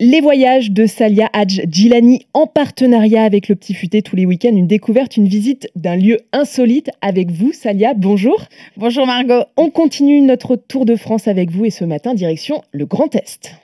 Les voyages de Salia Hadj Gilani en partenariat avec le Petit Futé tous les week-ends, une découverte, une visite d'un lieu insolite avec vous, Salia. Bonjour. Bonjour Margot. On continue notre tour de France avec vous et ce matin, direction le Grand Est.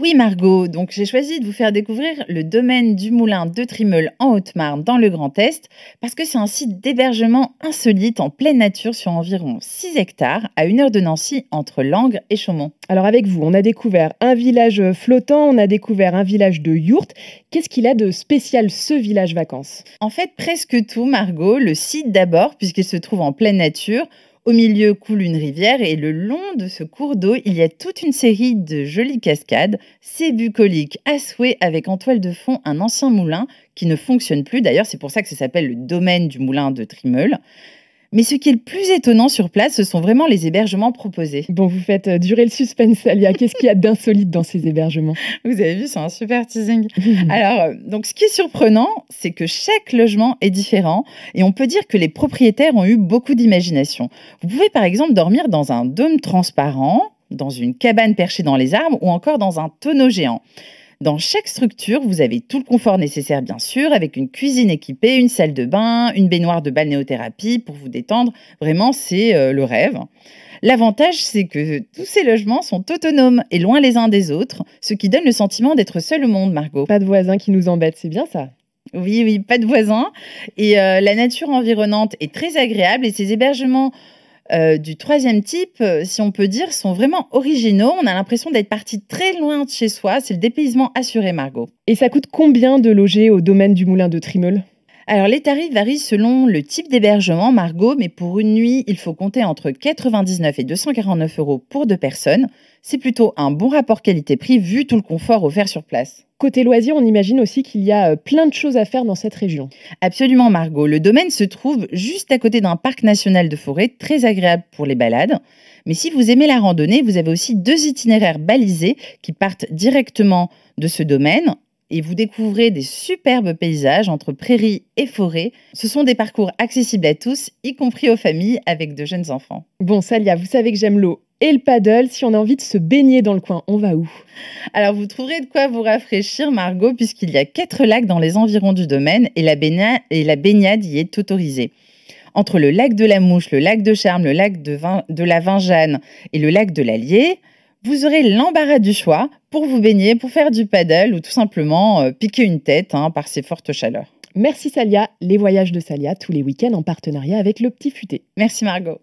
Oui, Margot, donc j'ai choisi de vous faire découvrir le domaine du moulin de Trimeul en Haute-Marne, dans le Grand Est, parce que c'est un site d'hébergement insolite en pleine nature sur environ 6 hectares, à une heure de Nancy, entre Langres et Chaumont. Alors, avec vous, on a découvert un village flottant, on a découvert un village de yurts. Qu'est-ce qu'il a de spécial ce village vacances En fait, presque tout, Margot. Le site d'abord, puisqu'il se trouve en pleine nature. Au milieu coule une rivière et le long de ce cours d'eau, il y a toute une série de jolies cascades. C'est bucolique à avec en toile de fond un ancien moulin qui ne fonctionne plus. D'ailleurs, c'est pour ça que ça s'appelle le domaine du moulin de Trimeul. Mais ce qui est le plus étonnant sur place, ce sont vraiment les hébergements proposés. Bon, vous faites euh, durer le suspense, Alia. Qu'est-ce qu'il y a d'insolite dans ces hébergements Vous avez vu, c'est un super teasing. Alors, euh, donc, ce qui est surprenant, c'est que chaque logement est différent et on peut dire que les propriétaires ont eu beaucoup d'imagination. Vous pouvez par exemple dormir dans un dôme transparent, dans une cabane perchée dans les arbres ou encore dans un tonneau géant. Dans chaque structure, vous avez tout le confort nécessaire, bien sûr, avec une cuisine équipée, une salle de bain, une baignoire de balnéothérapie pour vous détendre. Vraiment, c'est euh, le rêve. L'avantage, c'est que tous ces logements sont autonomes et loin les uns des autres, ce qui donne le sentiment d'être seul au monde, Margot. Pas de voisins qui nous embêtent, c'est bien ça. Oui, oui, pas de voisins. Et euh, la nature environnante est très agréable et ces hébergements euh, du troisième type, euh, si on peut dire, sont vraiment originaux. On a l'impression d'être parti très loin de chez soi. C'est le dépaysement assuré, Margot. Et ça coûte combien de loger au domaine du Moulin de Trimeul alors les tarifs varient selon le type d'hébergement, Margot, mais pour une nuit, il faut compter entre 99 et 249 euros pour deux personnes. C'est plutôt un bon rapport qualité-prix vu tout le confort offert sur place. Côté loisirs, on imagine aussi qu'il y a euh, plein de choses à faire dans cette région. Absolument, Margot. Le domaine se trouve juste à côté d'un parc national de forêt très agréable pour les balades. Mais si vous aimez la randonnée, vous avez aussi deux itinéraires balisés qui partent directement de ce domaine, et vous découvrez des superbes paysages entre prairies et forêts. Ce sont des parcours accessibles à tous, y compris aux familles avec de jeunes enfants. Bon, Salia, vous savez que j'aime l'eau et le paddle. Si on a envie de se baigner dans le coin, on va où Alors vous trouverez de quoi vous rafraîchir, Margot, puisqu'il y a quatre lacs dans les environs du domaine et la, baignade, y est autorisée. Entre le lac de la Mouche, le lac de Charme, le lac de, de la Vingeanne et le lac de l'Allier, vous aurez l'embarras du choix pour vous baigner, pour faire du paddle ou tout simplement euh, piquer une tête hein, par ces fortes chaleurs. Merci Salia, les voyages de Salia tous les week-ends en partenariat avec le Petit Futé. Merci Margot.